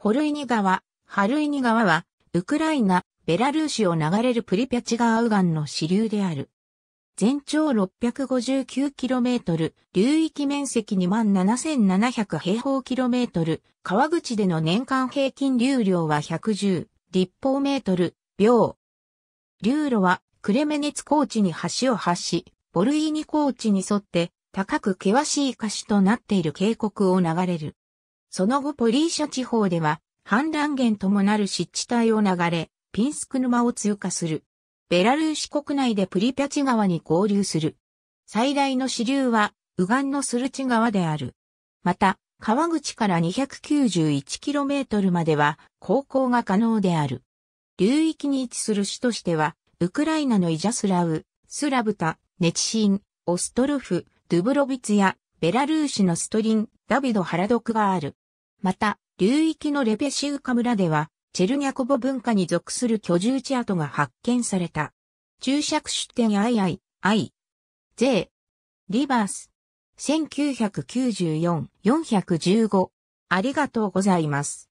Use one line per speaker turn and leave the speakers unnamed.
ホルイニ川、ハルイニ川は、ウクライナ、ベラルーシを流れるプリピャチ川右岸の支流である。全長 659km、流域面積27,700平方キロメートル、川口での年間平均流量は110立方メートル、秒。流路はクレメネツ高地に橋を発し、ボルイニ高地に沿って高く険しい歌手となっている渓谷を流れる。その後ポリーシャ地方では、反乱源ともなる湿地帯を流れ、ピンスク沼を通過する。ベラルーシ国内でプリピャチ川に合流する。最大の支流は、ウガンのスルチ川である。また、川口から 291km までは航行が可能である。流域に位置する市としては、ウクライナのイジャスラウ、スラブタ、ネチシン、オストルフ、ドゥブロビツや、ベラルーシのストリン、ダビド・ハラドクがある。また、流域のレペシウカ村では、チェルニャコボ文化に属する居住地跡が発見された。注釈出典 II、I、J、リバース、1994-415。ありがとうございます。